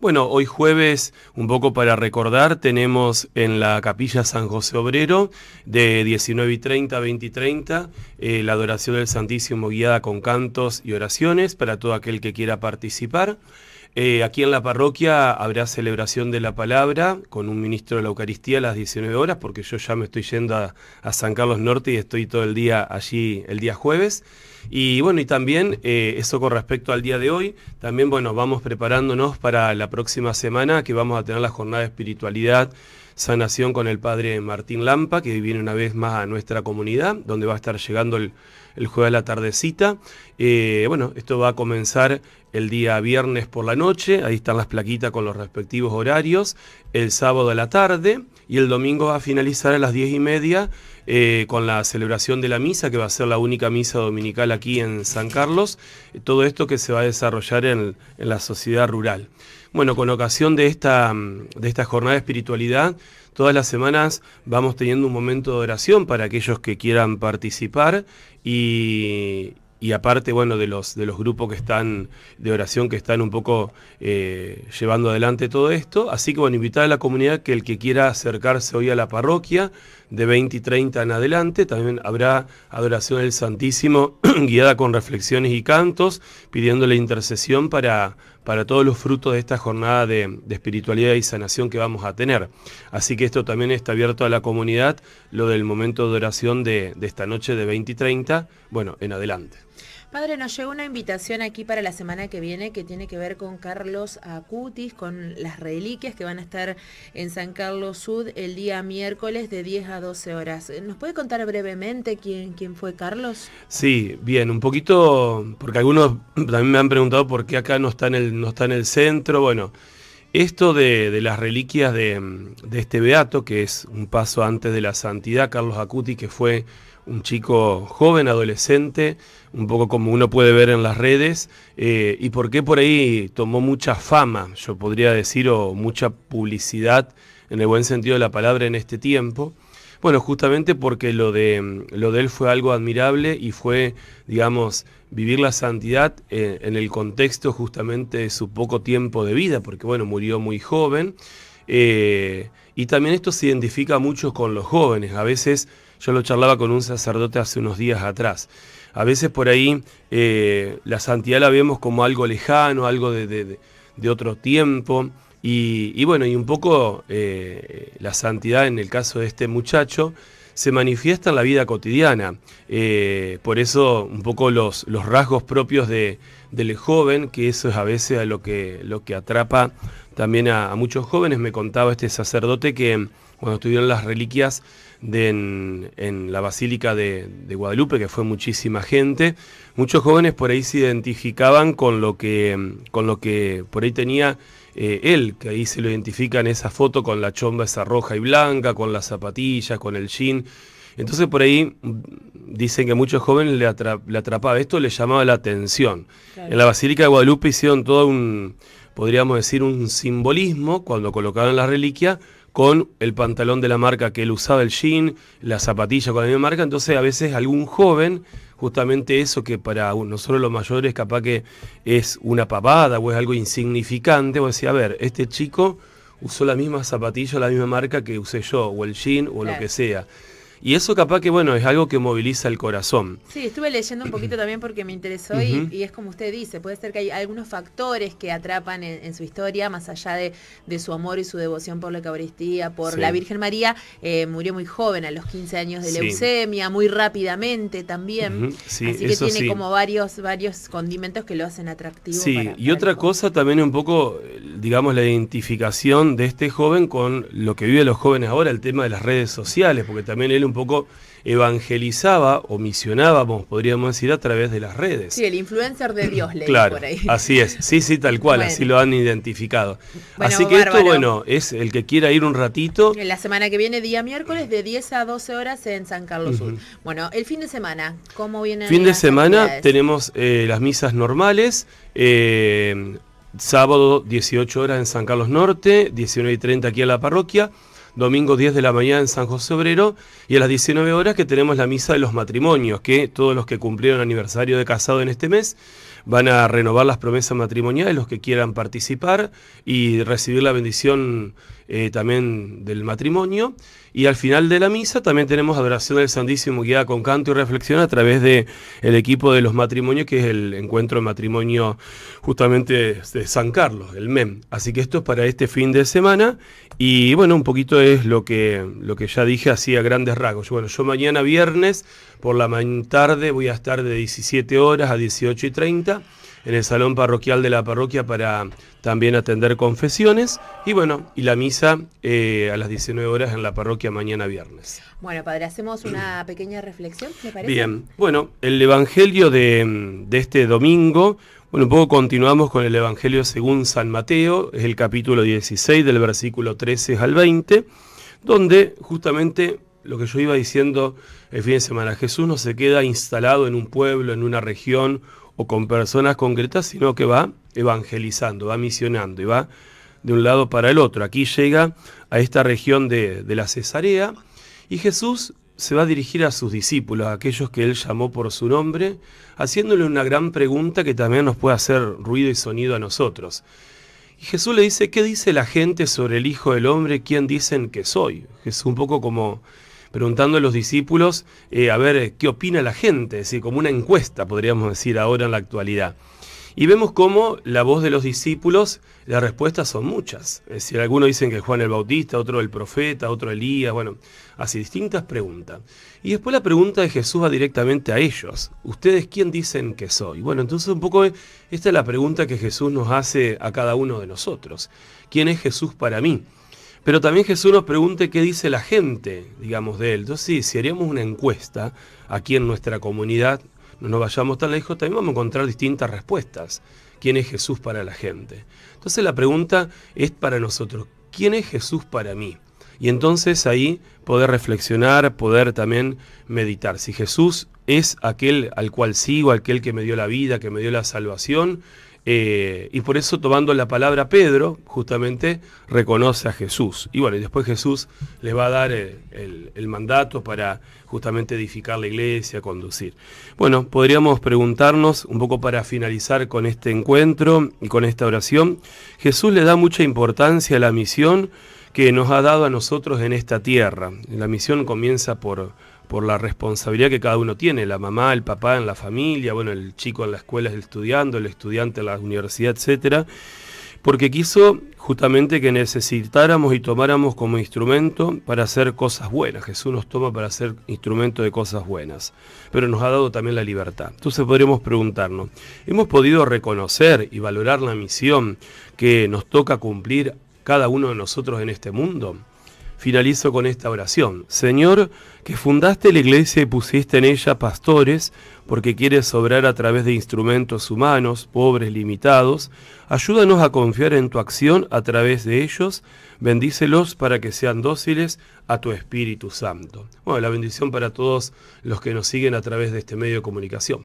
Bueno, hoy jueves, un poco para recordar, tenemos en la capilla San José Obrero de 19 y 30 a 20 y 30 eh, la adoración del Santísimo guiada con cantos y oraciones para todo aquel que quiera participar. Eh, aquí en la parroquia habrá celebración de la palabra con un ministro de la Eucaristía a las 19 horas, porque yo ya me estoy yendo a, San Carlos Norte y estoy todo el día allí el día jueves. Y bueno, y también eh, eso con respecto al día de hoy, también bueno, vamos preparándonos para la próxima semana que vamos a tener la jornada de espiritualidad sanación con el padre Martín Lampa, que viene una vez más a nuestra comunidad, donde va a estar llegando el, jueves a la tardecita. Eh, bueno, esto va a comenzar el día viernes por la noche, ahí están las plaquitas con los respectivos horarios, el sábado a la tarde y el domingo va a finalizar a las diez y media eh, con la celebración de la misa, que va a ser la única misa dominical aquí en San Carlos, todo esto que se va a desarrollar en, en la sociedad rural. Bueno, con ocasión de esta, de esta jornada de espiritualidad, todas las semanas vamos teniendo un momento de oración para aquellos que quieran participar y, y aparte, bueno, de los, de los grupos que están, de oración que están un poco eh, llevando adelante todo esto. Así que, bueno, invitar a la comunidad que el que quiera acercarse hoy a la parroquia, de 20 y 30 en adelante, también habrá adoración del Santísimo guiada con reflexiones y cantos, pidiéndole intercesión para para todos los frutos de esta jornada de, espiritualidad y sanación que vamos a tener. Así que esto también está abierto a la comunidad, lo del momento de oración de, de esta noche de 20 y 30, bueno, en adelante. Padre, nos llegó una invitación aquí para la semana que viene que tiene que ver con Carlos Acutis, con las reliquias que van a estar en San Carlos Sud el día miércoles de 10 a 12 horas. ¿Nos puede contar brevemente quién, quién fue Carlos? Sí, bien, un poquito, porque algunos también me han preguntado por qué acá no está en el, no está en el centro. Bueno, esto de, las reliquias de, este beato, que es un paso antes de la santidad, Carlos Acuti, que fue un chico joven, adolescente, un poco como uno puede ver en las redes, eh, y por qué por ahí tomó mucha fama, yo podría decir, o mucha publicidad, en el buen sentido de la palabra, en este tiempo. Bueno, justamente porque lo de, lo de él fue algo admirable y fue, digamos, vivir la santidad eh, en el contexto justamente de su poco tiempo de vida, porque bueno, murió muy joven. Eh, y también esto se identifica mucho con los jóvenes. A veces, yo lo charlaba con un sacerdote hace unos días atrás. A veces por ahí eh, la santidad la vemos como algo lejano, algo de, de, de otro tiempo. Y, bueno, y un poco eh, la santidad en el caso de este muchacho se manifiesta en la vida cotidiana. Eh, por eso un poco los, rasgos propios de, del joven, que eso es a veces a lo, que, lo que atrapa también a, muchos jóvenes. Me contaba este sacerdote que cuando estuvieron las reliquias en, la Basílica de, de, Guadalupe, que fue muchísima gente, muchos jóvenes por ahí se identificaban con lo que, con lo que por ahí tenía eh, él, que ahí se lo identifica en esa foto con la chomba esa roja y blanca, con las zapatillas, con el jean. Entonces por ahí mm, dicen que muchos jóvenes le, atrapaba, esto le llamaba la atención. En la Basílica de Guadalupe hicieron todo un, podríamos decir, un simbolismo cuando colocaron la reliquia con el pantalón de la marca que él usaba, el jean, la zapatilla con la misma marca. Entonces, a veces algún joven, justamente eso que para nosotros los mayores capaz que es una papada o es algo insignificante, o decía, a ver, este chico usó la misma zapatilla, la misma marca que usé yo, o el jean, o lo que sea. Y eso capaz que, bueno, es algo que moviliza el corazón. Sí, estuve leyendo un poquito también porque me interesó y, es como usted dice, puede ser que hay algunos factores que atrapan en, su historia, más allá de, su amor y su devoción por la Eucaristía, por la Virgen María. Eh, murió muy joven, a los 15 años de leucemia, muy rápidamente también. Así que tiene como varios, varios condimentos que lo hacen atractivo. Sí, y otra cosa también un poco, digamos, la identificación de este joven con lo que viven los jóvenes ahora, el tema de las redes sociales, porque también él un poco evangelizaba o misionábamos, podríamos decir, a través de las redes. Sí, el influencer de Dios, le claro, por ahí. Así es, sí, sí, tal cual, así lo han identificado. así que esto, bueno, es el que quiera ir un ratito. En La semana que viene, día miércoles, de 10 a 12 horas en San Carlos Sur. Bueno, el fin de semana, ¿cómo viene? Fin de semana tenemos eh, las misas normales. Eh, sábado 18 horas en San Carlos Norte, 19 y 30 aquí en la parroquia domingo 10 de la mañana en San José Obrero, y a las 19 horas que tenemos la misa de los matrimonios, que todos los que cumplieron aniversario de casado en este mes van a renovar las promesas matrimoniales, los que quieran participar y recibir la bendición eh, también del matrimonio. Y al final de la misa también tenemos adoración del Santísimo guiada con canto y reflexión a través de el equipo de los matrimonios, que es el encuentro de matrimonio justamente de San Carlos, el MEM. E así que esto es para este fin de semana. Y bueno, un poquito es lo que, lo que ya dije así a grandes rasgos. Bueno, yo mañana viernes por la tarde voy a estar de 17 horas a 18 y 30 en el salón parroquial de la parroquia para también atender confesiones. Y bueno, y la misa eh, a las 19 horas en la parroquia mañana viernes. Bueno, padre, hacemos una pequeña reflexión, ¿le parece? Bien, bueno, el Evangelio de, de este domingo, bueno, un poco continuamos con el Evangelio según San Mateo, es el capítulo 16 del versículo 13 al 20, donde justamente lo que yo iba diciendo el fin de semana, Jesús no se queda instalado en un pueblo, en una región o con personas concretas, sino que va evangelizando, va misionando y va de un lado para el otro. Aquí llega a esta región de, la Cesarea y Jesús se va a dirigir a sus discípulos, a aquellos que él llamó por su nombre, haciéndole una gran pregunta que también nos puede hacer ruido y sonido a nosotros. Y Jesús le dice, ¿qué dice la gente sobre el Hijo del Hombre? ¿Quién dicen que soy? Es un poco como preguntando a los discípulos eh, a ver qué opina la gente, decir, como una encuesta, podríamos decir, ahora en la actualidad. Y vemos cómo la voz de los discípulos, las respuestas son muchas. Es decir, algunos dicen que Juan el Bautista, otro el profeta, otro Elías, bueno, así distintas preguntas. Y después la pregunta de Jesús va directamente a ellos. ¿Ustedes quién dicen que soy? Bueno, entonces un poco esta es la pregunta que Jesús nos hace a cada uno de nosotros. ¿Quién es Jesús para mí? Pero también Jesús nos pregunte qué dice la gente, digamos, de él. Entonces, si haríamos una encuesta aquí en nuestra comunidad, no nos vayamos tan lejos, también vamos a encontrar distintas respuestas. ¿Quién es Jesús para la gente? Entonces la pregunta es para nosotros, ¿quién es Jesús para mí? Y entonces ahí poder reflexionar, poder también meditar. Si Jesús es aquel al cual sigo, aquel que me dio la vida, que me dio la salvación, eh, y por eso tomando la palabra Pedro, justamente reconoce a Jesús. Y bueno, después Jesús les va a dar eh, el, el mandato para justamente edificar la iglesia, conducir. Bueno, podríamos preguntarnos, un poco para finalizar con este encuentro y con esta oración, Jesús le da mucha importancia a la misión que nos ha dado a nosotros en esta tierra. La misión comienza por por la responsabilidad que cada uno tiene, la mamá, el papá en la familia, bueno, el chico en la escuela estudiando, el estudiante en la universidad, etcétera, porque quiso justamente que necesitáramos y tomáramos como instrumento para hacer cosas buenas. Jesús nos toma para ser instrumento de cosas buenas, pero nos ha dado también la libertad. Entonces podríamos preguntarnos, ¿hemos podido reconocer y valorar la misión que nos toca cumplir cada uno de nosotros en este mundo? finalizo con esta oración. Señor, que fundaste la iglesia y pusiste en ella pastores, porque quieres obrar a través de instrumentos humanos, pobres, limitados, ayúdanos a confiar en tu acción a través de ellos, bendícelos para que sean dóciles a tu Espíritu Santo. Bueno, la bendición para todos los que nos siguen a través de este medio de comunicación.